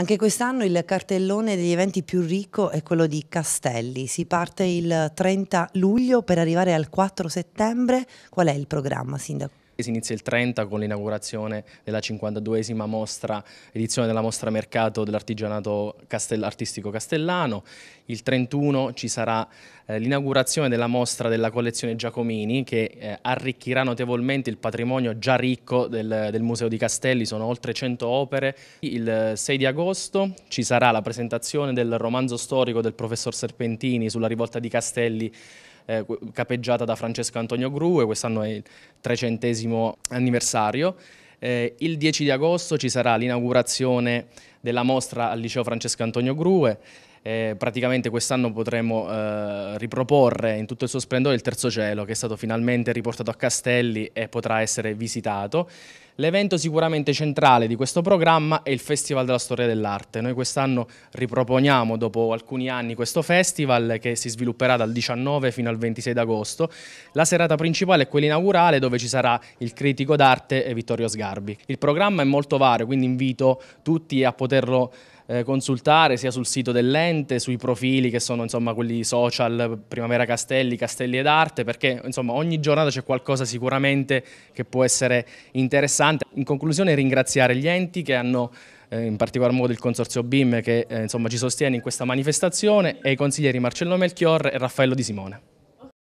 Anche quest'anno il cartellone degli eventi più ricco è quello di Castelli. Si parte il 30 luglio per arrivare al 4 settembre. Qual è il programma, Sindaco? Si inizia il 30 con l'inaugurazione della 52esima mostra, edizione della mostra mercato dell'artigianato castell artistico castellano. Il 31 ci sarà eh, l'inaugurazione della mostra della collezione Giacomini che eh, arricchirà notevolmente il patrimonio già ricco del, del, Museo di Castelli, sono oltre 100 opere. Il 6 di agosto ci sarà la presentazione del romanzo storico del professor Serpentini sulla rivolta di Castelli eh, capeggiata da Francesco Antonio Gru quest'anno è il trecentesimo anniversario. Eh, il 10 di agosto ci sarà l'inaugurazione della mostra al liceo Francesco Antonio Grue. Eh, praticamente quest'anno potremo eh, riproporre in tutto il suo splendore il terzo cielo che è stato finalmente riportato a Castelli e potrà essere visitato. L'evento sicuramente centrale di questo programma è il Festival della Storia dell'Arte. Noi quest'anno riproponiamo dopo alcuni anni questo festival che si svilupperà dal 19 fino al 26 d'agosto. La serata principale è quella inaugurale dove ci sarà il critico d'arte Vittorio Sgarbi. Il programma è molto vario, quindi invito tutti a poter poterlo eh, consultare sia sul sito dell'ente, sui profili che sono insomma, quelli social Primavera Castelli, Castelli ed Arte, perché insomma, ogni giornata c'è qualcosa sicuramente che può essere interessante. In conclusione ringraziare gli enti che hanno eh, in particolar modo il Consorzio BIM che eh, insomma, ci sostiene in questa manifestazione e i consiglieri Marcello Melchior e Raffaello Di Simone.